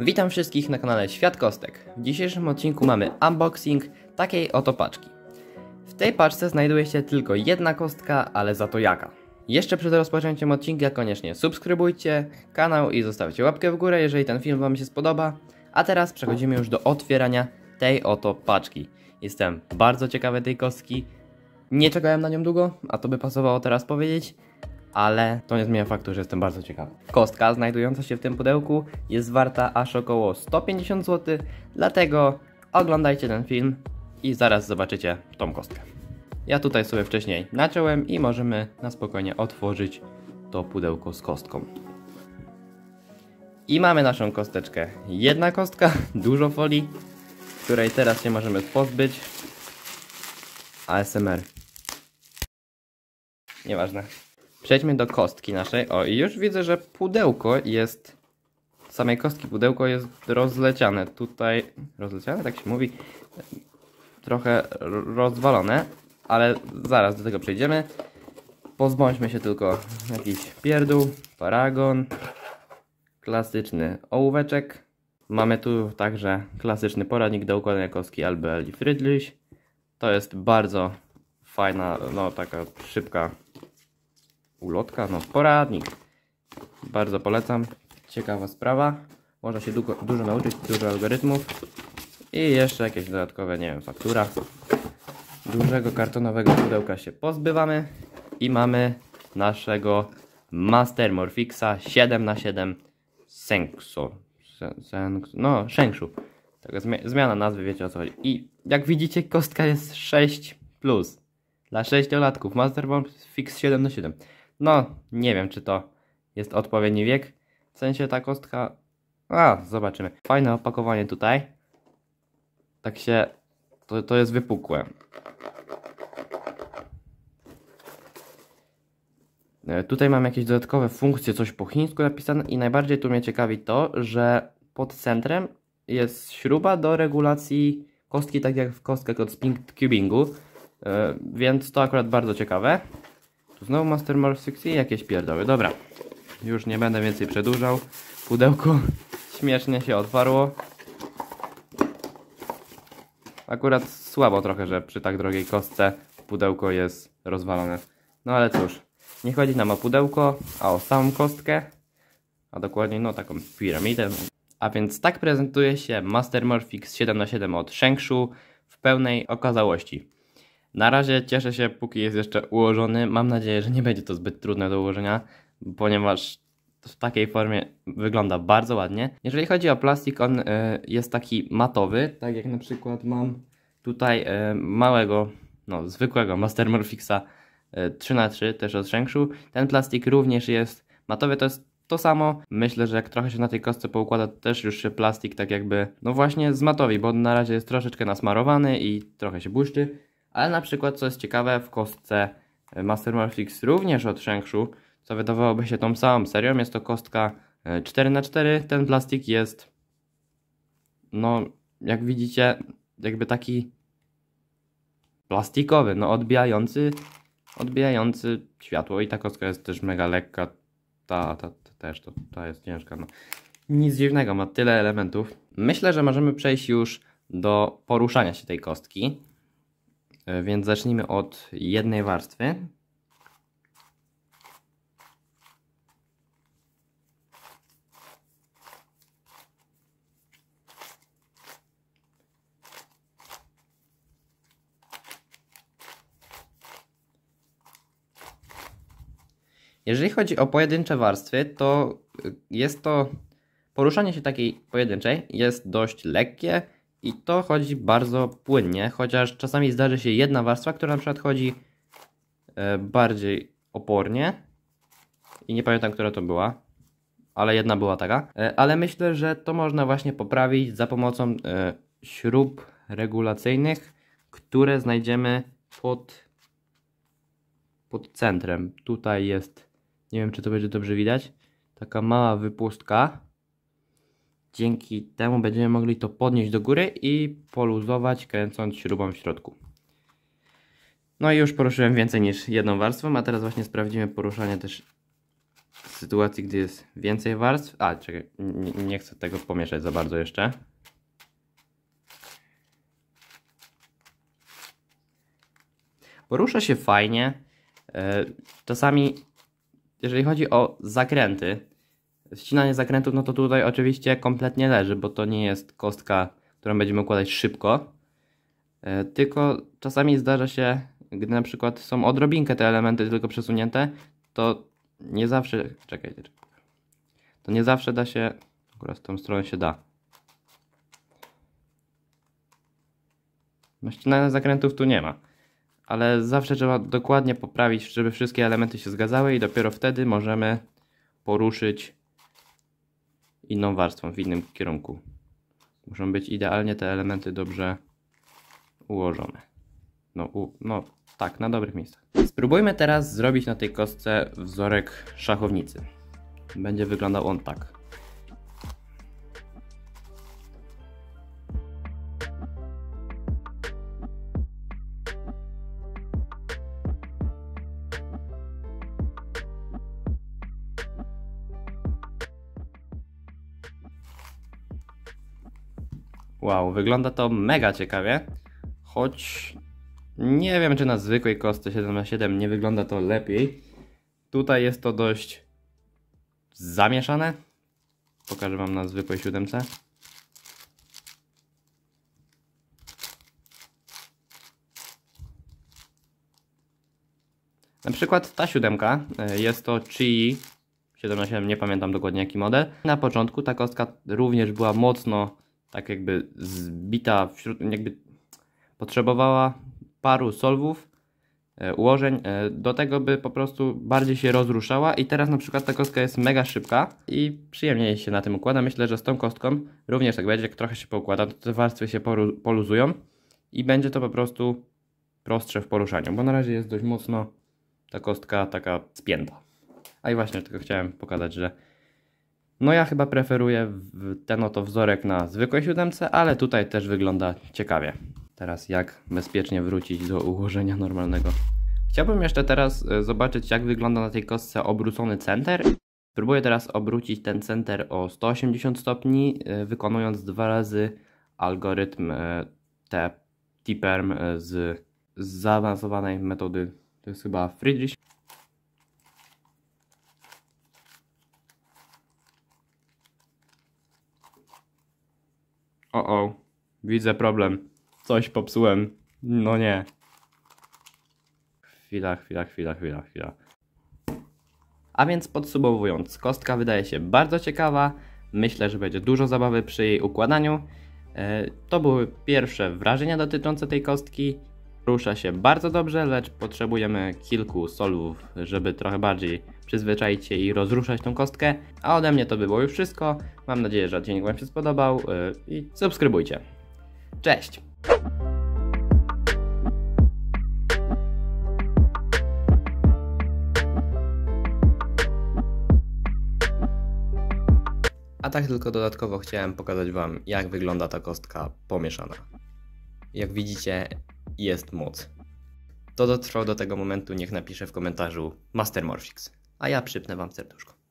Witam wszystkich na kanale Świat Kostek. W dzisiejszym odcinku mamy unboxing takiej oto paczki. W tej paczce znajduje się tylko jedna kostka, ale za to jaka. Jeszcze przed rozpoczęciem odcinka koniecznie subskrybujcie kanał i zostawcie łapkę w górę, jeżeli ten film Wam się spodoba. A teraz przechodzimy już do otwierania tej oto paczki. Jestem bardzo ciekawy tej kostki. Nie czekałem na nią długo, a to by pasowało teraz powiedzieć ale to nie zmienia faktu, że jestem bardzo ciekawy. Kostka znajdująca się w tym pudełku jest warta aż około 150 zł, dlatego oglądajcie ten film i zaraz zobaczycie tą kostkę. Ja tutaj sobie wcześniej naciąłem i możemy na spokojnie otworzyć to pudełko z kostką. I mamy naszą kosteczkę. Jedna kostka, dużo folii, której teraz się możemy pozbyć. ASMR. Nieważne. Przejdźmy do kostki naszej. O, i już widzę, że pudełko jest... Samej kostki pudełko jest rozleciane. Tutaj... Rozleciane? Tak się mówi. Trochę rozwalone. Ale zaraz do tego przejdziemy. Pozbądźmy się tylko jakiś pierdół, paragon, klasyczny ołóweczek. Mamy tu także klasyczny poradnik do układania kostki Albeli Friedrich. To jest bardzo fajna, no taka szybka ulotka, no poradnik. Bardzo polecam, ciekawa sprawa. Można się du dużo nauczyć, dużo algorytmów. I jeszcze jakieś dodatkowe, nie wiem, faktura. Dużego kartonowego pudełka się pozbywamy. I mamy naszego Master Morfixa 7x7 Senso. Sen, no, Shenkshu. Taka zmi zmiana nazwy, wiecie o co chodzi. I jak widzicie, kostka jest 6+. Plus. Dla 6-latków. Master Morphix 7 na 7 no, nie wiem, czy to jest odpowiedni wiek. W sensie ta kostka... A, zobaczymy. Fajne opakowanie tutaj. Tak się... To, to jest wypukłe. E, tutaj mam jakieś dodatkowe funkcje, coś po chińsku napisane i najbardziej tu mnie ciekawi to, że pod centrem jest śruba do regulacji kostki, tak jak w kostkach od Spink Cubingu, e, więc to akurat bardzo ciekawe. Znowu Master Morphix i jakieś pierdoły. Dobra, już nie będę więcej przedłużał. Pudełko śmiesznie się otwarło. Akurat słabo trochę, że przy tak drogiej kostce pudełko jest rozwalone. No ale cóż, nie chodzi nam o pudełko, a o samą kostkę. A dokładnie no taką piramidę. A więc tak prezentuje się Master Morphix 7x7 od Shengshu w pełnej okazałości. Na razie cieszę się, póki jest jeszcze ułożony. Mam nadzieję, że nie będzie to zbyt trudne do ułożenia, ponieważ w takiej formie wygląda bardzo ładnie. Jeżeli chodzi o plastik, on e, jest taki matowy, tak jak na przykład mam tutaj e, małego, no zwykłego Master Morphixa 3x3, e, też od Shengshu. Ten plastik również jest matowy, to jest to samo. Myślę, że jak trochę się na tej kostce poukłada, też już się plastik tak jakby, no właśnie zmatowi, bo na razie jest troszeczkę nasmarowany i trochę się błyszczy. Ale na przykład, co jest ciekawe, w kostce e, Master Malfix również od Shengshu, co wydawałoby się tą samą serią, jest to kostka 4x4. E, Ten plastik jest, no jak widzicie, jakby taki plastikowy, no odbijający, odbijający światło i ta kostka jest też mega lekka. Ta, ta, ta też, to, ta jest ciężka. No. Nic dziwnego, ma tyle elementów. Myślę, że możemy przejść już do poruszania się tej kostki. E, więc zacznijmy od jednej warstwy. Jeżeli chodzi o pojedyncze warstwy, to e, jest to poruszanie się takiej pojedynczej jest dość lekkie, i to chodzi bardzo płynnie, chociaż czasami zdarzy się jedna warstwa, która na przykład chodzi e, bardziej opornie. I nie pamiętam, która to była, ale jedna była taka. E, ale myślę, że to można właśnie poprawić za pomocą e, śrub regulacyjnych, które znajdziemy pod, pod centrem. Tutaj jest, nie wiem czy to będzie dobrze widać, taka mała wypustka Dzięki temu będziemy mogli to podnieść do góry i poluzować kręcąc śrubą w środku. No i już poruszyłem więcej niż jedną warstwą, a teraz właśnie sprawdzimy poruszanie też w sytuacji, gdy jest więcej warstw. A, czekaj, nie, nie chcę tego pomieszać za bardzo jeszcze. Porusza się fajnie. E, czasami, jeżeli chodzi o zakręty, ścinanie zakrętów, no to tutaj oczywiście kompletnie leży, bo to nie jest kostka, którą będziemy układać szybko. E, tylko czasami zdarza się, gdy na przykład są odrobinkę te elementy tylko przesunięte, to nie zawsze, czekajcie, to nie zawsze da się, akurat w tą stronę się da. No ścinania zakrętów tu nie ma, ale zawsze trzeba dokładnie poprawić, żeby wszystkie elementy się zgadzały i dopiero wtedy możemy poruszyć inną warstwą, w innym kierunku. Muszą być idealnie te elementy dobrze ułożone. No, u, no tak, na dobrych miejscach. Spróbujmy teraz zrobić na tej kostce wzorek szachownicy. Będzie wyglądał on tak. Wow, wygląda to mega ciekawie, choć nie wiem czy na zwykłej kostce 7x7 nie wygląda to lepiej. Tutaj jest to dość zamieszane. Pokażę Wam na zwykłej 7. Na przykład ta siódemka, e, jest to Chi 7 nie pamiętam dokładnie jaki model. Na początku ta kostka również była mocno tak jakby zbita wśród, jakby potrzebowała paru solwów, e, ułożeń e, do tego, by po prostu bardziej się rozruszała i teraz na przykład ta kostka jest mega szybka i przyjemniej się na tym układa. Myślę, że z tą kostką również tak będzie, jak trochę się poukłada, to te warstwy się poluzują i będzie to po prostu prostsze w poruszaniu, bo na razie jest dość mocno ta kostka taka spięta. A i właśnie tylko chciałem pokazać, że no ja chyba preferuję ten oto wzorek na zwykłej siódemce, ale tutaj też wygląda ciekawie. Teraz jak bezpiecznie wrócić do ułożenia normalnego. Chciałbym jeszcze teraz e, zobaczyć jak wygląda na tej kostce obrócony center. Spróbuję teraz obrócić ten center o 180 stopni, e, wykonując dwa razy algorytm e, t perm z zaawansowanej metody, to jest chyba Friedrich. O, o, widzę problem. Coś popsułem. No nie. Chwila, chwila, chwila, chwila, chwila. A więc podsumowując, kostka wydaje się bardzo ciekawa. Myślę, że będzie dużo zabawy przy jej układaniu. E, to były pierwsze wrażenia dotyczące tej kostki. Rusza się bardzo dobrze, lecz potrzebujemy kilku solów, żeby trochę bardziej przyzwyczaić się i rozruszać tą kostkę. A ode mnie to by było już wszystko. Mam nadzieję, że odcinek Wam się spodobał y, i subskrybujcie. Cześć! A tak tylko dodatkowo chciałem pokazać Wam, jak wygląda ta kostka pomieszana. Jak widzicie, jest moc. To dotrwał do tego momentu, niech napisze w komentarzu Master Morphix, a ja przypnę wam serduszko.